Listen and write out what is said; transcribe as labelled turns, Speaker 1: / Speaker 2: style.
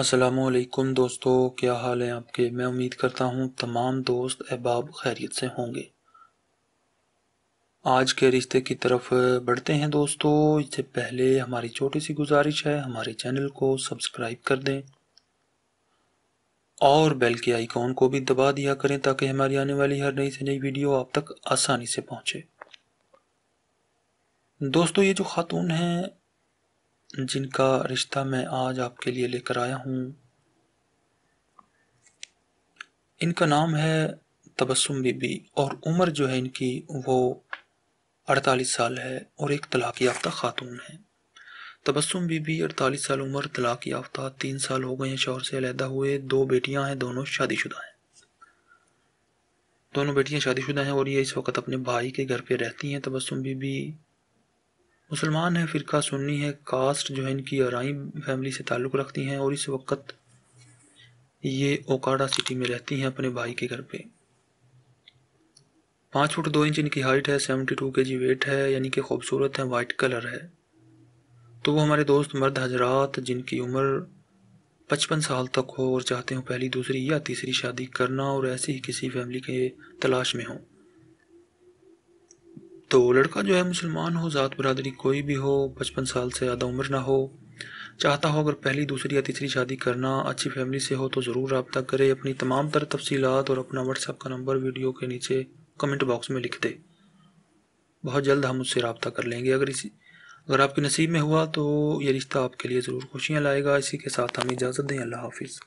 Speaker 1: असलकम दोस्तों क्या हाल है आपके मैं उम्मीद करता हूँ तमाम दोस्त अहबाब खैरियत से होंगे आज के रिश्ते की तरफ बढ़ते हैं दोस्तों इससे पहले हमारी छोटी सी गुजारिश है हमारे चैनल को सब्सक्राइब कर दें और बेल के आइकॉन को भी दबा दिया करें ताकि हमारी आने वाली हर नई से नई वीडियो आप तक आसानी से पहुँचे दोस्तों ये जो खातून हैं जिनका रिश्ता मैं आज आपके लिए लेकर आया हूँ इनका नाम है तबस्सुम बीबी और उम्र जो है इनकी वो 48 साल है और एक तलाक़ याफ्ता खातून है तबस्सुम बीबी अड़तालीस साल उम्र तलाक़ याफ्ता तीन साल हो गए हैं शोर से अलहदा हुए दो बेटियां हैं दोनों शादीशुदा हैं दोनों बेटियां शादीशुदा हैं और ये इस वक्त अपने भाई के घर पे रहती हैं तबस्सुम बीबी मुसलमान है फ़िरका सुन्नी है कास्ट जो है इनकी आरई फैमिली से ताल्लुक़ रखती हैं और इस वक्त ये ओकाडा सिटी में रहती हैं अपने भाई के घर पे पाँच फुट दो इंच इनकी हाइट है सेवेंटी टू के जी वेट है यानी कि खूबसूरत है वाइट कलर है तो वो हमारे दोस्त मर्द हजरात जिनकी उम्र पचपन साल तक हो और चाहते हो पहली दूसरी या तीसरी शादी करना और ऐसी ही किसी फैमिली के तलाश में हों तो लड़का जो है मुसलमान हो ज़ात बरदरी कोई भी हो पचपन साल से ज़्यादा उम्र ना हो चाहता हो अगर पहली दूसरी या तीसरी शादी करना अच्छी फैमिली से हो तो ज़रूर रबता करे अपनी तमाम तर तफसीत और अपना व्हाट्सएप का नंबर वीडियो के नीचे कमेंट बॉक्स में लिख दे बहुत जल्द हम उससे रबता कर लेंगे अगर इसी अगर आपके नसीब में हुआ तो ये रिश्ता आपके लिए ज़रूर खुशियाँ लाएगा इसी के साथ हम इजाज़त दें अल्लाह हाफिज़